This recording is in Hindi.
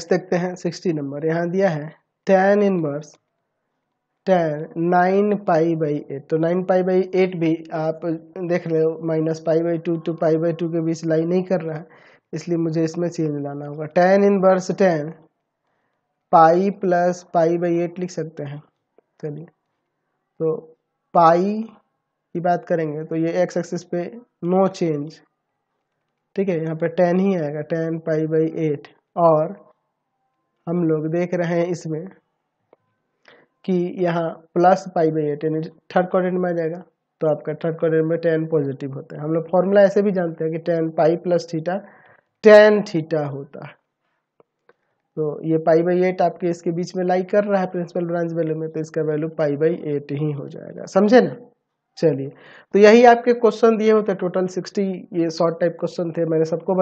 नेक्स्ट देखते हैं सिक्सटी नंबर यहाँ दिया है tan inverse tan nine pi by eight तो नाइन पाई बाई एट भी आप देख रहे हो minus pi by two to pi by two के बीच लाई नहीं कर रहा है इसलिए मुझे इसमें चेंज लाना होगा tan inverse tan pi plus pi by eight लिख सकते हैं चलिए तो पाई की बात करेंगे तो ये एक्स एक्सिस पे नो चेंज ठीक है यहाँ पे टेन ही आएगा टेन पाई बाई एट और हम लोग देख रहे हैं इसमें कि यहाँ plus pi by ten third quadrant में आ जाएगा तो आपका थर्ड क्वाड्रेंट में टेन पॉजिटिव होता है हम लोग फॉर्मूला ऐसे भी जानते हैं कि tan pi plus theta tan theta होता है तो ये पाई बाई एट आपके इसके बीच में लाई कर रहा है प्रिंसिपल ब्रांच वैल्यू में तो इसका वैल्यू पाई बाई एट ही हो जाएगा समझे ना चलिए तो यही आपके क्वेश्चन दिए होते टोटल सिक्सटी ये शॉर्ट टाइप क्वेश्चन थे मैंने सबको